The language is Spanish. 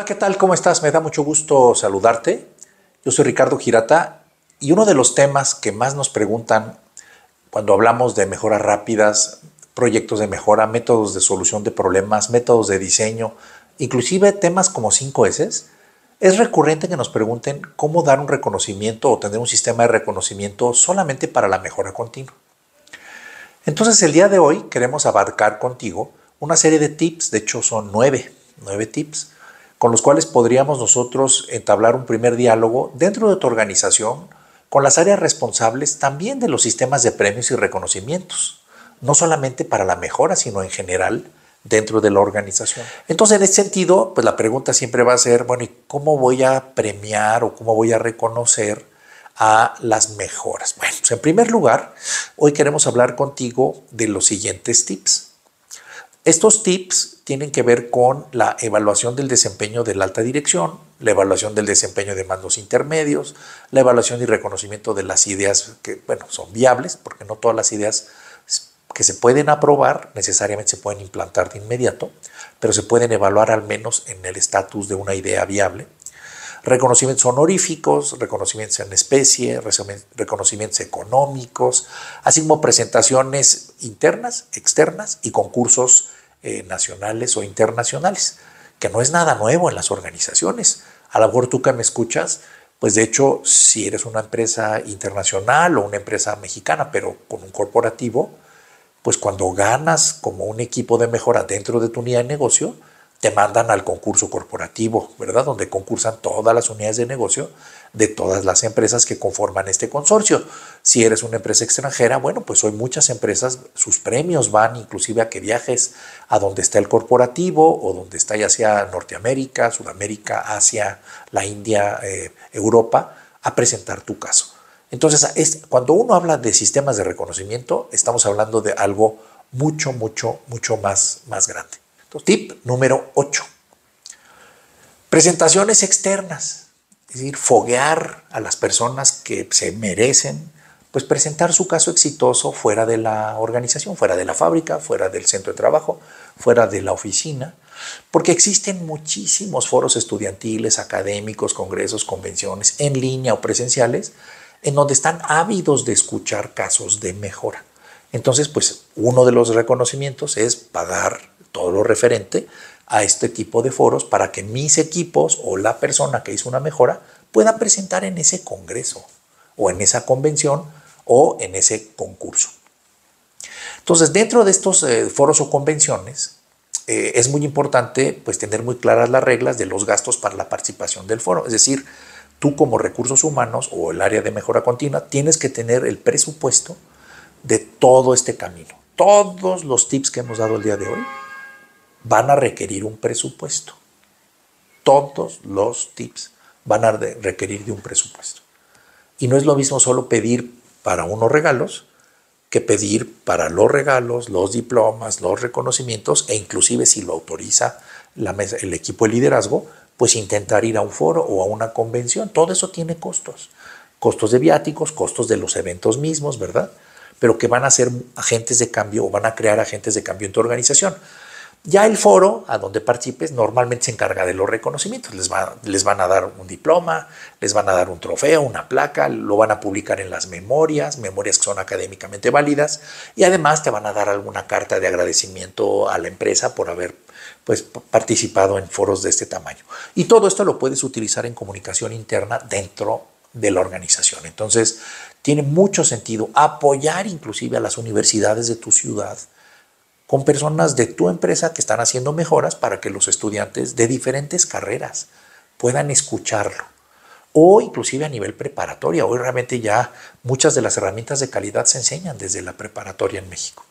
Hola, ¿qué tal? ¿Cómo estás? Me da mucho gusto saludarte. Yo soy Ricardo Girata y uno de los temas que más nos preguntan cuando hablamos de mejoras rápidas, proyectos de mejora, métodos de solución de problemas, métodos de diseño, inclusive temas como 5S, es recurrente que nos pregunten cómo dar un reconocimiento o tener un sistema de reconocimiento solamente para la mejora continua. Entonces el día de hoy queremos abarcar contigo una serie de tips, de hecho son nueve, nueve tips, con los cuales podríamos nosotros entablar un primer diálogo dentro de tu organización con las áreas responsables también de los sistemas de premios y reconocimientos, no solamente para la mejora, sino en general dentro de la organización. Entonces, en ese sentido, pues la pregunta siempre va a ser, bueno, ¿y cómo voy a premiar o cómo voy a reconocer a las mejoras? Bueno, pues, en primer lugar, hoy queremos hablar contigo de los siguientes tips. Estos tips tienen que ver con la evaluación del desempeño de la alta dirección, la evaluación del desempeño de mandos intermedios, la evaluación y reconocimiento de las ideas que, bueno, son viables, porque no todas las ideas que se pueden aprobar necesariamente se pueden implantar de inmediato, pero se pueden evaluar al menos en el estatus de una idea viable. Reconocimientos honoríficos, reconocimientos en especie, reconocimientos económicos, así como presentaciones internas, externas y concursos eh, nacionales o internacionales, que no es nada nuevo en las organizaciones. A lo mejor tú que me escuchas, pues de hecho, si eres una empresa internacional o una empresa mexicana, pero con un corporativo, pues cuando ganas como un equipo de mejora dentro de tu unidad de negocio, te mandan al concurso corporativo, ¿verdad? Donde concursan todas las unidades de negocio de todas las empresas que conforman este consorcio. Si eres una empresa extranjera, bueno, pues hoy muchas empresas, sus premios van inclusive a que viajes a donde está el corporativo o donde está ya sea Norteamérica, Sudamérica, Asia, la India, eh, Europa, a presentar tu caso. Entonces, cuando uno habla de sistemas de reconocimiento, estamos hablando de algo mucho, mucho, mucho más, más grande. Tip número 8. Presentaciones externas, es decir, foguear a las personas que se merecen, pues presentar su caso exitoso fuera de la organización, fuera de la fábrica, fuera del centro de trabajo, fuera de la oficina, porque existen muchísimos foros estudiantiles, académicos, congresos, convenciones, en línea o presenciales, en donde están ávidos de escuchar casos de mejora. Entonces, pues uno de los reconocimientos es pagar todo lo referente a este tipo de foros para que mis equipos o la persona que hizo una mejora pueda presentar en ese congreso o en esa convención o en ese concurso. Entonces, dentro de estos eh, foros o convenciones, eh, es muy importante pues, tener muy claras las reglas de los gastos para la participación del foro. Es decir, tú como recursos humanos o el área de mejora continua, tienes que tener el presupuesto de todo este camino. Todos los tips que hemos dado el día de hoy van a requerir un presupuesto. Todos los tips van a requerir de un presupuesto. Y no es lo mismo solo pedir para unos regalos que pedir para los regalos, los diplomas, los reconocimientos e inclusive si lo autoriza la mesa, el equipo de liderazgo, pues intentar ir a un foro o a una convención. Todo eso tiene costos. Costos de viáticos, costos de los eventos mismos, ¿verdad? Pero que van a ser agentes de cambio o van a crear agentes de cambio en tu organización. Ya el foro a donde participes normalmente se encarga de los reconocimientos. Les, van a dar un diploma, les van a dar un trofeo, una placa, lo van a publicar en las memorias, memorias que son académicamente válidas y además te van a dar alguna carta de agradecimiento a la empresa por haber pues, participado en foros de este tamaño. Y todo esto lo puedes utilizar en comunicación interna dentro de la organización. Entonces, tiene mucho sentido apoyar inclusive a las universidades de tu ciudad con personas de tu empresa que están haciendo mejoras para que los estudiantes de diferentes carreras puedan escucharlo. O inclusive a nivel preparatoria. Hoy realmente ya muchas de las herramientas de calidad se enseñan desde la preparatoria en México.